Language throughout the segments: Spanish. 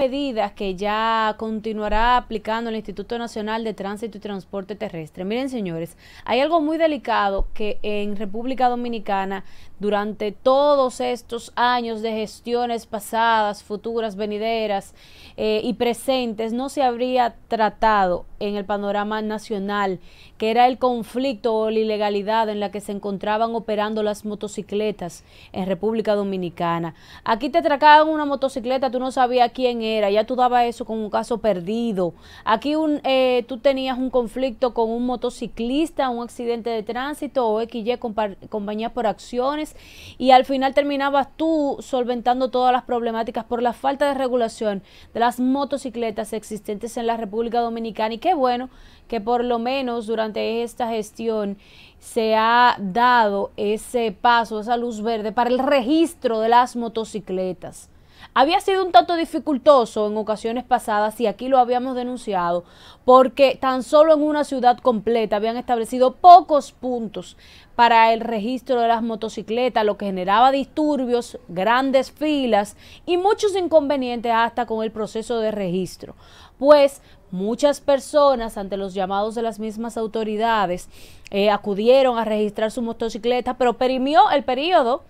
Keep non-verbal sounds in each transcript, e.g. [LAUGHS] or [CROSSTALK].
medidas que ya continuará aplicando el Instituto Nacional de Tránsito y Transporte Terrestre. Miren, señores, hay algo muy delicado que en República Dominicana, durante todos estos años de gestiones pasadas, futuras, venideras eh, y presentes, no se habría tratado en el panorama nacional, que era el conflicto o la ilegalidad en la que se encontraban operando las motocicletas en República Dominicana. Aquí te atracaban una motocicleta, tú no sabías quién era ya tú dabas eso con un caso perdido. Aquí eh, tú tenías un conflicto con un motociclista, un accidente de tránsito o XY compañía por acciones y al final terminabas tú solventando todas las problemáticas por la falta de regulación de las motocicletas existentes en la República Dominicana y qué bueno que por lo menos durante esta gestión se ha dado ese paso, esa luz verde para el registro de las motocicletas. Había sido un tanto dificultoso en ocasiones pasadas y aquí lo habíamos denunciado porque tan solo en una ciudad completa habían establecido pocos puntos para el registro de las motocicletas, lo que generaba disturbios, grandes filas y muchos inconvenientes hasta con el proceso de registro. Pues muchas personas ante los llamados de las mismas autoridades eh, acudieron a registrar su motocicleta, pero perimió el periodo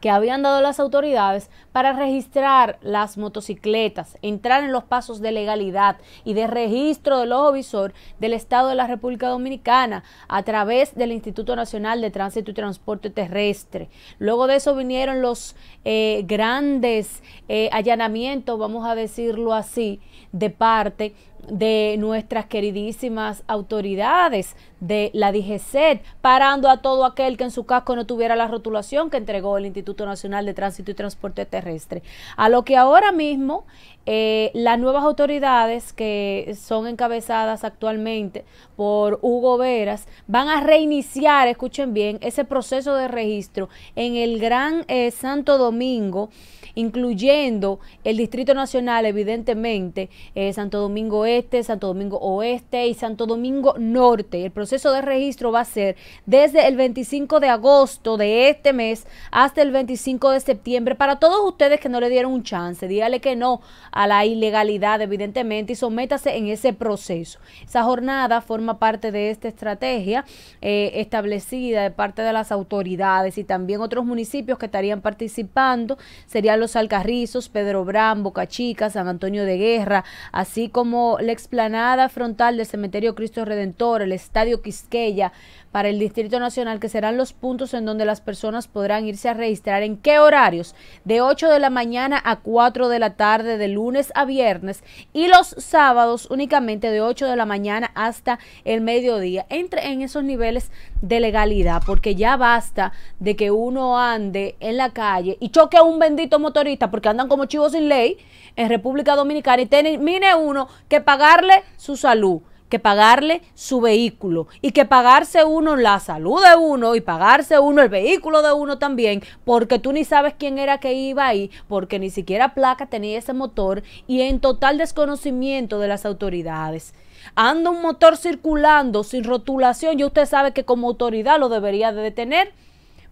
que habían dado las autoridades para registrar las motocicletas, entrar en los pasos de legalidad y de registro del ojo visor del Estado de la República Dominicana a través del Instituto Nacional de Tránsito y Transporte Terrestre. Luego de eso vinieron los eh, grandes eh, allanamientos, vamos a decirlo así, de parte de nuestras queridísimas autoridades de la DGCET, parando a todo aquel que en su casco no tuviera la rotulación que entregó el Instituto Nacional de Tránsito y Transporte Terrestre. A lo que ahora mismo eh, las nuevas autoridades que son encabezadas actualmente por Hugo Veras van a reiniciar, escuchen bien, ese proceso de registro en el Gran eh, Santo Domingo, incluyendo el Distrito Nacional, evidentemente, eh, Santo Domingo Este, Santo Domingo Oeste y Santo Domingo Norte. El proceso de registro va a ser desde el 25 de agosto de este mes hasta el 25 de septiembre. Para todos ustedes que no le dieron un chance, dígale que no a la ilegalidad, evidentemente, y sométase en ese proceso. Esa jornada forma parte de esta estrategia eh, establecida de parte de las autoridades y también otros municipios que estarían participando serían Los Alcarrizos, Pedro Bram, Boca Chica, San Antonio de Guerra, así como la explanada frontal del Cementerio Cristo Redentor, el Estadio Quisqueya para el Distrito Nacional, que serán los puntos en donde las personas podrán irse a registrar. ¿En qué horarios? De 8 de la mañana a 4 de la tarde, de lunes lunes a viernes y los sábados únicamente de 8 de la mañana hasta el mediodía. Entre en esos niveles de legalidad porque ya basta de que uno ande en la calle y choque a un bendito motorista porque andan como chivos sin ley en República Dominicana y termine uno que pagarle su salud que pagarle su vehículo y que pagarse uno la salud de uno y pagarse uno el vehículo de uno también, porque tú ni sabes quién era que iba ahí, porque ni siquiera placa tenía ese motor y en total desconocimiento de las autoridades. Anda un motor circulando sin rotulación, y usted sabe que como autoridad lo debería de detener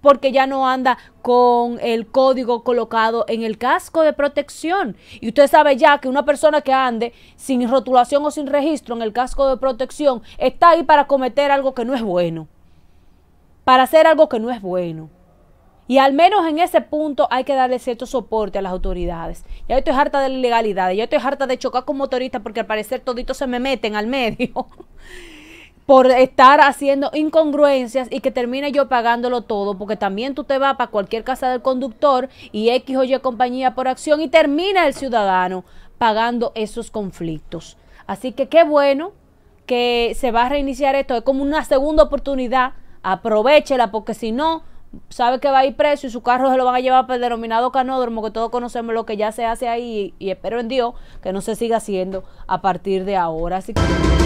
porque ya no anda con el código colocado en el casco de protección. Y usted sabe ya que una persona que ande sin rotulación o sin registro en el casco de protección está ahí para cometer algo que no es bueno, para hacer algo que no es bueno. Y al menos en ese punto hay que darle cierto soporte a las autoridades. Ya estoy harta de la ilegalidad, ya estoy harta de chocar con motoristas porque al parecer toditos se me meten al medio. [LAUGHS] por estar haciendo incongruencias y que termine yo pagándolo todo, porque también tú te vas para cualquier casa del conductor y X o Y compañía por acción y termina el ciudadano pagando esos conflictos. Así que qué bueno que se va a reiniciar esto, es como una segunda oportunidad, aprovechela porque si no, sabe que va a ir preso y su carro se lo van a llevar para el denominado canódromo, que todos conocemos lo que ya se hace ahí y, y espero en Dios que no se siga haciendo a partir de ahora. Así que...